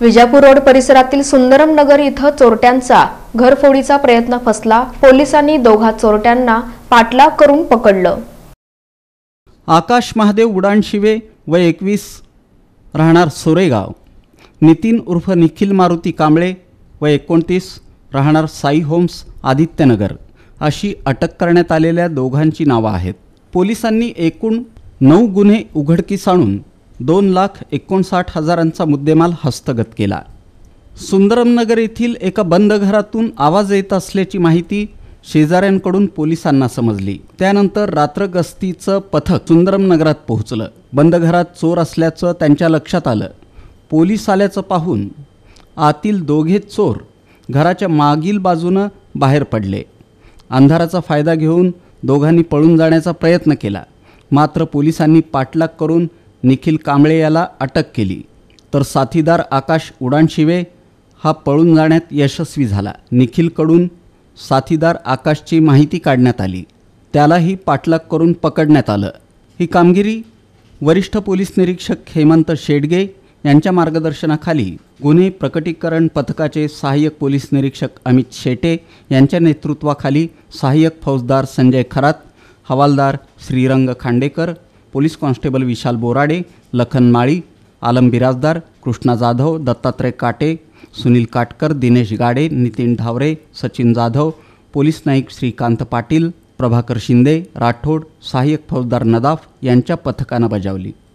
Vijapur road परिसरातील सुंदरम नगर इथं चोरट्यांचा घरफोडीचा प्रयत्न फसला पोलिसांनी दोघा चोरट्यांना पाठलाग करून पकडलं आकाश महादेव उडाण शिवे व एकवीस राहणार सोरेगाव नितीन उर्फ निखिल मारुती कांबळे व एकोणतीस राहणार साई होम्स आदित्यनगर अशी अटक करण्यात आलेल्या दोघांची नावं आहेत पोलिसांनी एकूण नऊ गुन्हे उघडकीस आणून दोन लाख एकोणसाठ हजारांचा मुद्देमाल हस्तगत केला सुंदरमनगर येथील एका बंद घरातून आवाज येत असल्याची माहिती शेजाऱ्यांकडून पोलिसांना समजली त्यानंतर रात्र गस्तीचं पथक सुंदरमनगरात पोहोचलं बंद घरात चोर असल्याचं त्यांच्या लक्षात आलं पोलीस आल्याचं पाहून आतील दोघे चोर घराच्या मागील बाजूनं बाहेर पडले अंधाराचा फायदा घेऊन दोघांनी पळून जाण्याचा प्रयत्न केला मात्र पोलिसांनी पाठलाग करून निखिल कांबळे याला अटक केली तर साथीदार आकाश उडाणशिवे हा पळून जाण्यात यशस्वी झाला निखिलकडून साथीदार आकाशची माहिती काढण्यात आली त्यालाही पाठलाग करून पकडण्यात आलं ही कामगिरी वरिष्ठ पोलीस निरीक्षक हेमंत शेडगे यांच्या मार्गदर्शनाखाली गुन्हे प्रकटीकरण पथकाचे सहाय्यक पोलीस निरीक्षक अमित शेटे यांच्या नेतृत्वाखाली सहाय्यक फौजदार संजय खरात हवालदार Shrirang Khandekar police constable Vishal Borade Lakhan Mali Alam Birajdar Krishna Jadhav Dattatray Kate Sunil Katkar Dinesh Gade Nitin Dhavre, Sachin Jadhav police naik Shrikant Patil Prabhakar Shinde Rathod सहाय्यक फौजदार नदाफ यांच्या पथकानं बजावली